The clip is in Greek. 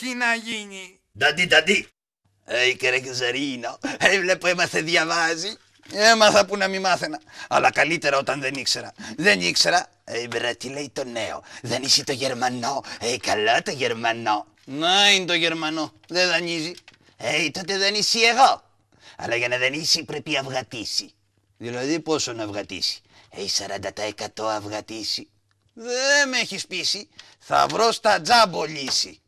έχει να γίνει. Νταντί, νταντί. Η ε, βλέπω έμαθε διαβάζει. Έμαθα που να μην μάθαινα. Αλλά καλύτερα όταν δεν ήξερα. Δεν ήξερα. Ε, μπρα, τι λέει το νέο. Δεν είσαι το Γερμανό. Ε, καλά το Γερμανό. Να είναι το Γερμανό. Δεν δανείζει. Ε, τότε δεν είσαι εγώ. Αλλά για να δανείσει πρέπει να αυγατήσει. Δηλαδή πόσο να αυγατήσει. Ε, 40% αυγατήσει. Δεν με έχεις πείσει. Θα βρω στα τζάμπο λύση.